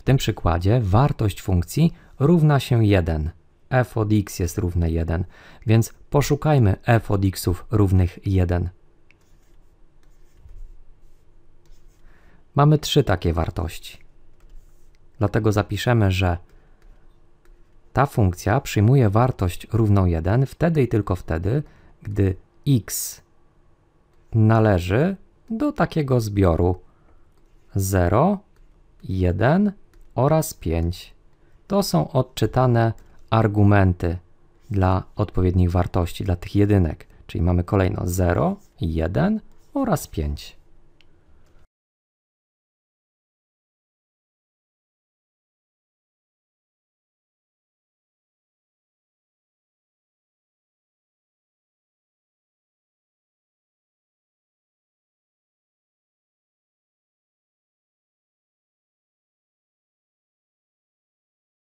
W tym przykładzie wartość funkcji równa się 1. f od x jest równe 1, więc poszukajmy f od xów równych 1. Mamy trzy takie wartości. Dlatego zapiszemy, że ta funkcja przyjmuje wartość równą 1 wtedy i tylko wtedy, gdy x należy do takiego zbioru 0, 1, oraz 5. To są odczytane argumenty dla odpowiednich wartości, dla tych jedynek. Czyli mamy kolejno 0, 1 oraz 5.